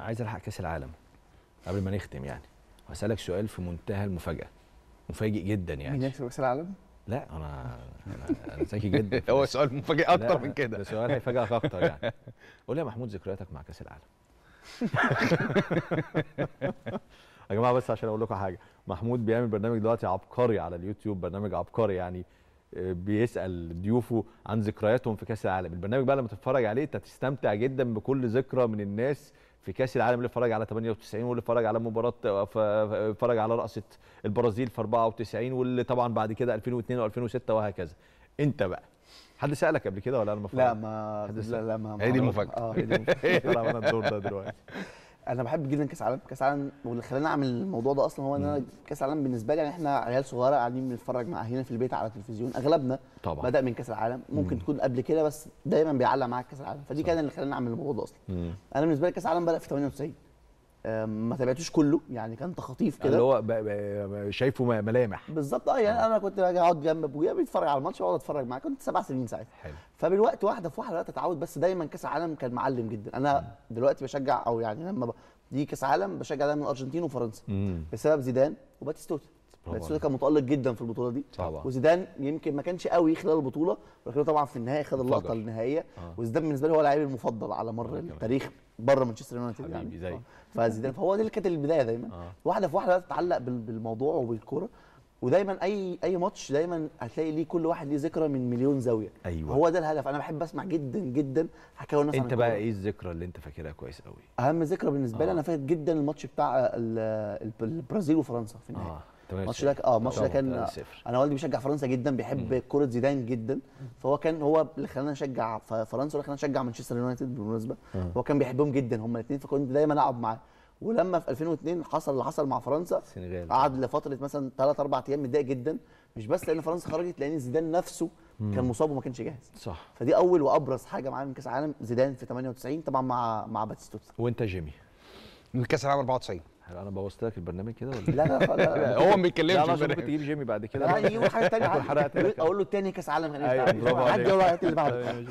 عايز الحق كاس العالم قبل ما نختم يعني هسالك سؤال في منتهى المفاجاه مفاجئ جدا يعني مين هيكسب كاس العالم؟ لا انا انا ذكي جدا هو سؤال مفاجئ اكتر من كده ده سؤال هيفاجئك اكتر يعني قول لي يا محمود ذكرياتك مع كاس العالم يا جماعه بس عشان اقول لكم حاجه محمود بيعمل برنامج دلوقتي عبقري على اليوتيوب برنامج عبقري يعني آه، بيسال ضيوفه عن ذكرياتهم في كاس العالم البرنامج بقى لما تتفرج عليه انت تستمتع جدا بكل ذكرى من الناس في كاس العالم اللي اتفرج على 98 واللي اتفرج على مباراه اتفرج على رقصه البرازيل في 94 واللي طبعا بعد كده 2002 و2006 وهكذا انت بقى حد سالك قبل كده ولا انا مفروض لا ما لا لا ما هي دي المفاجاه اه هي دي انا الدور ده دلوقتي انا بحب جدا كاس العالم كاس العالم واللي خلاني اعمل الموضوع ده اصلا هو ان انا كاس العالم بالنسبه لي يعني احنا عيال صغيره قاعدين بنتفرج مع اهلنا في البيت على التلفزيون اغلبنا طبعا بدا من كاس العالم ممكن مم. تكون قبل كده بس دايما بيعلق معاك كاس العالم فدي كانت اللي خلاني اعمل الموضوع ده اصلا مم. انا بالنسبه لي كاس العالم بدا في 98 ما تابعتوش كله يعني كان تخطيف كده اللي هو شايفه ملامح بالظبط اه يعني انا كنت باجي اقعد جنب ابويا بيتفرج على الماتش واقعد اتفرج معاه كنت سبع سنين ساعتها حلو فبالوقت واحده في واحده بدات اتعود بس دايما كاس العالم كان معلم جدا انا م. دلوقتي بشجع او يعني لما دي كاس عالم بشجع دايما الارجنتين وفرنسا بسبب زيدان وباتيستوتا بنت كان متالق جدا في البطوله دي طبعا وزيدان يمكن ما كانش قوي خلال البطوله ولكن طبعا في النهايه خد اللقطه النهائيه آه. وزيدان بالنسبه لي هو لاعبي المفضل على مر آه. التاريخ بره مانشستر يونايتد يعني زي. آه. فزيدان فهو دي اللي كانت البدايه دايما آه. واحده في واحده تتعلق بالموضوع وبالكوره ودايما اي اي ماتش دايما هتلاقي ليه كل واحد ليه ذكرى من مليون زاويه أيوة. هو ده الهدف انا بحب اسمع جدا جدا حكاوي الناس انت بقى ايه الذكرى اللي انت فاكرها كويس قوي اهم ذكرى بالنسبه آه. لي انا فاكر جدا الماتش بتاع البرازيل وفرنسا في النهائي آه. الماتش ده اه الماتش ده كان آه، انا والدي بيشجع فرنسا جدا بيحب كوره زيدان جدا فهو كان هو اللي خلاني اشجع فرنسا اللي خلاني اشجع مانشستر يونايتد بالمناسبه آه. هو كان بيحبهم جدا هما الاثنين فكنت دايما العب معاه ولما في 2002 حصل اللي حصل مع فرنسا السنغال قعد لفتره مثلا ثلاث اربع ايام متضايق جدا مش بس لان فرنسا خرجت لان زيدان نفسه مم. كان مصاب وما كانش جاهز صح فدي اول وابرز حاجه معايا من كاس العالم زيدان في 98 طبعا مع مع باتستوتا وانت جيمي من كاس العالم 94 هل انا بوظت لك البرنامج كده ولا لا لا لا هو ما بيتكلمش انا ممكن تجيب جيمي بعد كده لا يجيب حاجه ثانيه اقول له تاني كاس عالم هنلعب أيوه، برافو عليك اللي بعده أيوه، أيوه.